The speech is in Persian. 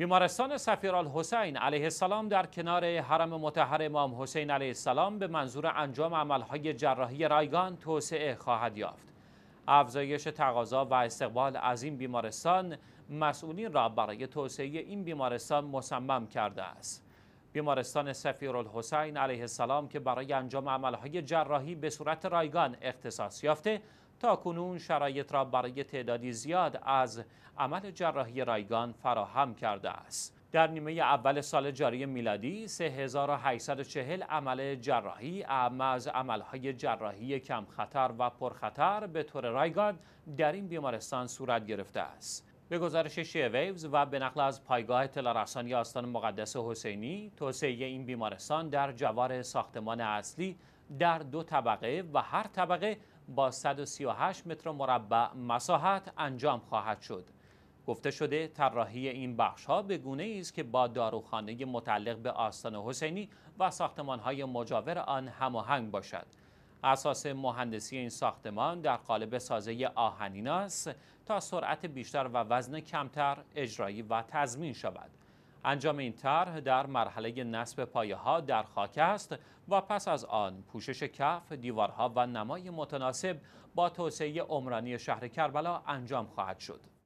بیمارستان حسین علیه السلام در کنار حرم متحر امام حسین علیه السلام به منظور انجام عملهای جراحی رایگان توسعه خواهد یافت. افزایش تقاضا و استقبال از این بیمارستان مسئولین را برای توسعه این بیمارستان مصمم کرده است. بیمارستان سفیرالحسین علیه السلام که برای انجام عملهای جراحی به صورت رایگان اختصاص یافته تا کنون شرایط را برای تعدادی زیاد از عمل جراحی رایگان فراهم کرده است. در نیمه اول سال جاری میلادی 3840 عمل جراحی اعم از عملهای جراحی کم خطر و پرخطر به طور رایگان در این بیمارستان صورت گرفته است. به گزارش ویوز و به نقل از پایگاه اطلاع آستان مقدس حسینی توسعه این بیمارستان در جوار ساختمان اصلی در دو طبقه و هر طبقه با 138 متر مربع مساحت انجام خواهد شد. گفته شده طراحی این بخش ها به گونه ای است که با داروخانه متعلق به آستان حسینی و ساختمان های مجاور آن هماهنگ باشد. اساس مهندسی این ساختمان در قالب سازه آهنین است تا سرعت بیشتر و وزن کمتر اجرایی و تضمین شود. انجام این طرح در مرحله نصب پایه ها در خاک است و پس از آن پوشش کف، دیوارها و نمای متناسب با توسعه عمرانی شهر کربلا انجام خواهد شد.